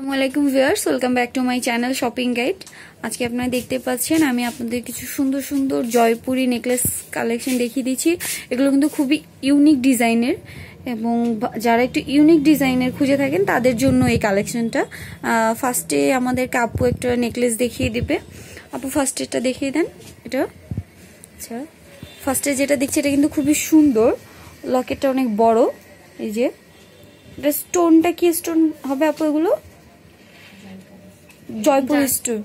আসসালামাইকুম viewers welcome back to my channel shopping guide আজকে আপনারা দেখতে পাচ্ছেন আমি আপনাদের কিছু সুন্দর সুন্দর জয়পুরি নেকলেস কালেকশন দেখিয়ে দিচ্ছি এগুলো কিন্তু খুবই ইউনিক ডিজাইনের এবং যারা একটু ইউনিক ডিজাইনের খুঁজে থাকেন তাদের জন্য এই কালেকশনটা ফার্স্টে আমাদের কাপু একটা নেকলেস দেখিয়ে দিবে আপু ফার্স্ট এটা দেখিয়ে দেন এটা আচ্ছা ফার্স্টে যেটা দেখছি এটা কিন্তু খুবই সুন্দর লকেটটা অনেক বড় এই যে এটা স্টোনটা কি স্টোন হবে আপু এগুলো জয়পুরি স্টোর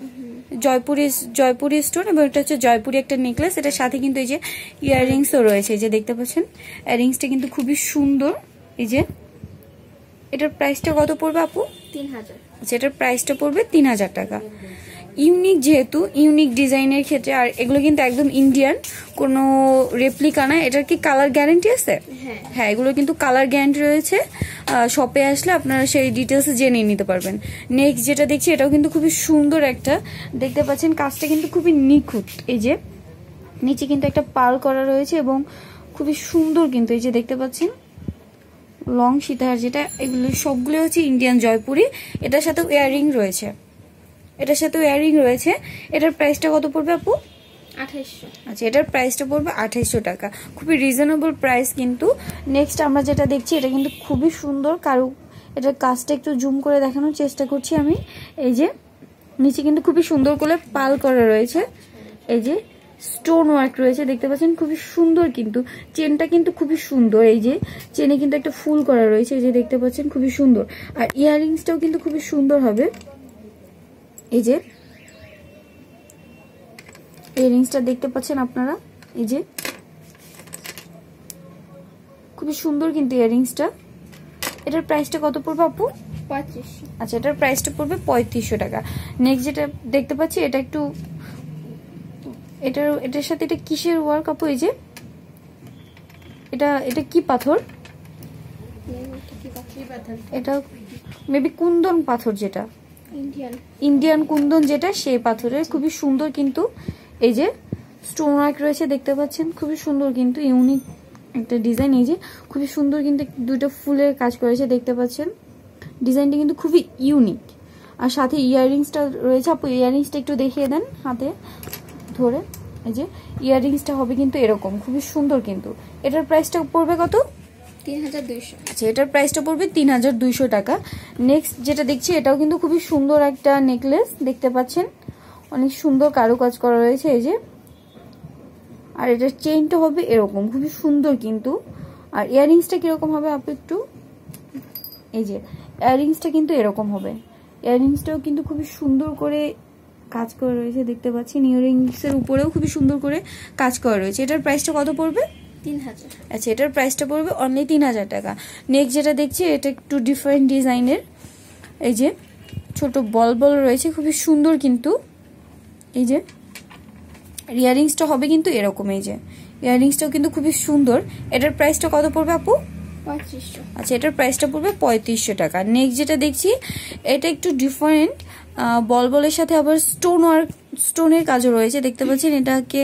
জয়পুরি জয়পুরি স্টোর এবং এটা হচ্ছে জয়পুরি একটা নেকলেস এটার সাথে কিন্তু এই যে ইয়াররিংসও রয়েছে এই যে দেখতে পাচ্ছেন ইয়াররিংসটা কিন্তু খুবই সুন্দর এই যে এটার প্রাইসটা কত পড়বে আপু তিন হাজার আচ্ছা এটার প্রাইসটা পড়বে তিন হাজার টাকা ইউনিক যেহেতু ইউনিক ডিজাইনের ক্ষেত্রে আর এগুলো কিন্তু একদম ইন্ডিয়ান কোনো রেপ্লিকা না এটার কি কালার গ্যারেন্টি আছে হ্যাঁ।, হ্যাঁ এগুলো কিন্তু কালার গ্যারেন্টি রয়েছে শপে আসলে আপনারা সেই ডিটেলস জেনে নিতে পারবেন নেক্সট যেটা দেখছি এটাও কিন্তু খুবই সুন্দর একটা দেখতে পাচ্ছেন কাজটা কিন্তু খুবই নিখুঁত এই যে নিচে কিন্তু একটা পাল করা রয়েছে এবং খুবই সুন্দর কিন্তু এই যে দেখতে পাচ্ছেন লং সীতাহার যেটা এগুলো সবগুলো হচ্ছে ইন্ডিয়ান জয়পুরি এটার সাথে ইয়াররিং রয়েছে এটার সাথে ইয়ারিং রয়েছে এটার প্রাইসটা কত পড়বে আপু আচ্ছা এটার প্রাইসটা পড়বে আঠাইশশো টাকা খুবই রিজনেবল প্রাইস কিন্তু নেক্সট আমরা যেটা দেখছি এটা কিন্তু খুবই সুন্দর কারু এটার কাজটা একটু জুম করে দেখানোর চেষ্টা করছি আমি এই যে নিচে কিন্তু খুবই সুন্দর করে পাল করা রয়েছে এই যে স্টোন ওয়ার্ক রয়েছে দেখতে পাচ্ছেন খুবই সুন্দর কিন্তু চেনটা কিন্তু খুবই সুন্দর এই যে চেনে কিন্তু একটা ফুল করা রয়েছে এই যে দেখতে পাচ্ছেন খুবই সুন্দর আর ইয়াররিংসটাও কিন্তু খুবই সুন্দর হবে এই যে ইয়ারিংসটা দেখতে পাচ্ছেন আপনারা এই যে খুবই সুন্দর কিন্তু ইয়ারিংসটা এটার প্রাইসটা কত পড়বে আপু আচ্ছা এটার প্রাইসটা পড়বে পঁয়ত্রিশশো টাকা নেক্সট যেটা দেখতে পাচ্ছি এটা একটু এটার এটার সাথে এটা কিসের ওয়ার্ক আপু এই যে এটা এটা কি পাথর এটা মেবি কুন্দন পাথর যেটা ইন্ডিয়ান কুন্দন যেটা সেই পাথরের খুবই সুন্দর কিন্তু এই যে স্টোন ওয়ার্ক রয়েছে দেখতে পাচ্ছেন খুবই সুন্দর কিন্তু ইউনিক একটা ডিজাইন এই যে খুবই সুন্দর কিন্তু দুটো ফুলের কাজ করেছে দেখতে পাচ্ছেন ডিজাইনটা কিন্তু খুবই ইউনিক আর সাথে ইয়াররিংসটা রয়েছে আপু ইয়াররিংসটা একটু দেখিয়ে দেন হাতে ধরে এই যে ইয়াররিংসটা হবে কিন্তু এরকম খুবই সুন্দর কিন্তু এটার প্রাইসটা পড়বে কত আচ্ছা এটার প্রাইসটা পড়বে তিন হাজার দুইশো টাকা নেক্সট যেটা দেখছি এটাও কিন্তু খুবই সুন্দর একটা নেকলেস দেখতে পাচ্ছেন অনেক সুন্দর কারুকাজ করা রয়েছে এই যে আর এটার চেইনটা হবে এরকম খুবই সুন্দর কিন্তু আর ইয়াররিংসটা কীরকম হবে আপনি একটু এই যে ইয়াররিংসটা কিন্তু এরকম হবে ইয়াররিংসটাও কিন্তু খুবই সুন্দর করে কাজ করা রয়েছে দেখতে পাচ্ছেন ইয়াররিংসের উপরেও খুবই সুন্দর করে কাজ করা রয়েছে এটার প্রাইসটা কত পড়বে আচ্ছা এটার প্রাইসটা পড়বে অনলি তিন হাজার টাকা নেক্সট যেটা দেখছি এটা একটু ডিফারেন্ট ডিজাইনের এই যে ছোট বল বল রয়েছে খুবই সুন্দর কিন্তু এই যে ইয়াররিংসটা হবে কিন্তু এরকম এই যে ইয়াররিংসটাও কিন্তু খুবই সুন্দর এটার প্রাইসটা কত পড়বে আপু আচ্ছা এটার প্রাইসটা পড়বে পঁয়ত্রিশশো টাকা নেক্সট যেটা দেখছি এটা একটু ডিফারেন্ট বল বলের সাথে আবার স্টোন ওয়ার্ক স্টোনের কাজও রয়েছে দেখতে পাচ্ছেন এটাকে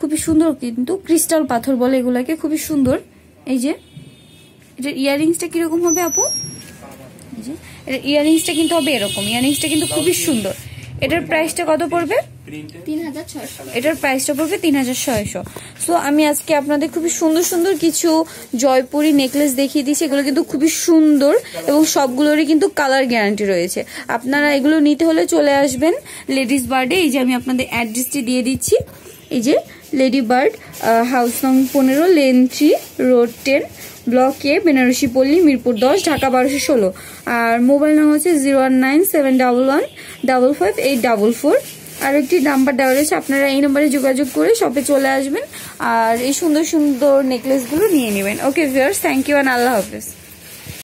খুবই সুন্দর কিন্তু ক্রিস্টাল পাথর বলে এগুলাকে খুবই সুন্দর এই যে এটার ইয়ারিংসটা কিরকম হবে আপু এই যে ইয়ারিংসটা কিন্তু হবে এরকম ইয়ারিংসটা কিন্তু খুবই সুন্দর এটার প্রাইসটা কত পড়বে এটার প্রাইসটা পড়বে তিন হাজার ছয়শো সো আমি আজকে আপনাদের খুবই সুন্দর সুন্দর কিছু জয়পুরি নেকলেস দেখিয়ে দিচ্ছি এগুলো কিন্তু খুবই সুন্দর এবং সবগুলোরই কিন্তু কালার গ্যারান্টি রয়েছে আপনারা এগুলো নিতে হলে চলে আসবেন লেডিস বার্ডে এই যে আমি আপনাদের অ্যাড্রেসটি দিয়ে দিচ্ছি এই যে লেডি বার্ড হাউস নং পনেরো lane three road ten block A Benarasi Palli Mirpur দশ ঢাকা বারোশো ষোলো আর মোবাইল নাম হচ্ছে zero one nine seven double one double five eight double four আর একটি নাম্বার দেওয়া রয়েছে আপনারা এই নাম্বারে যোগাযোগ করে শপে চলে আসবেন আর এই সুন্দর সুন্দর নেকলেসগুলো নিয়ে নেবেন okay viewers thank you and আল্লাহ হাফেজ